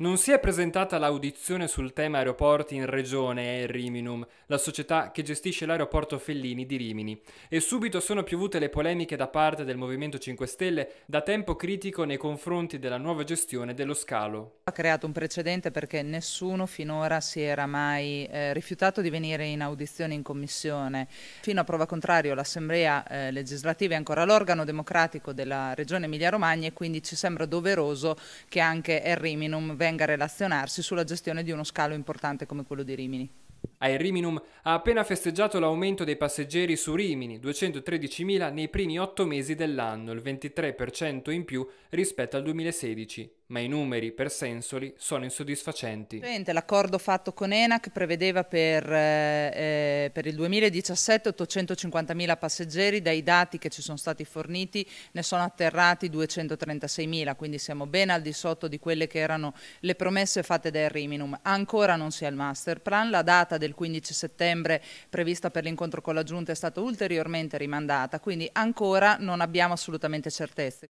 Non si è presentata l'audizione sul tema aeroporti in regione Air eh, Riminum, la società che gestisce l'aeroporto Fellini di Rimini, e subito sono piovute le polemiche da parte del Movimento 5 Stelle, da tempo critico nei confronti della nuova gestione dello scalo. Ha creato un precedente perché nessuno finora si era mai eh, rifiutato di venire in audizione in commissione. Fino a prova contraria l'Assemblea eh, legislativa è ancora l'organo democratico della regione Emilia-Romagna e quindi ci sembra doveroso che anche Air Riminum venga venga a relazionarsi sulla gestione di uno scalo importante come quello di Rimini. Air Riminum ha appena festeggiato l'aumento dei passeggeri su Rimini, 213.000 nei primi otto mesi dell'anno, il 23% in più rispetto al 2016 ma i numeri per Sensoli sono insoddisfacenti. L'accordo fatto con ENAC prevedeva per, eh, eh per il 2017 850.000 passeggeri, dai dati che ci sono stati forniti ne sono atterrati 236.000, quindi siamo ben al di sotto di quelle che erano le promesse fatte dal Riminum. Ancora non si ha il master plan, la data del 15 settembre prevista per l'incontro con la Giunta è stata ulteriormente rimandata, quindi ancora non abbiamo assolutamente certezze.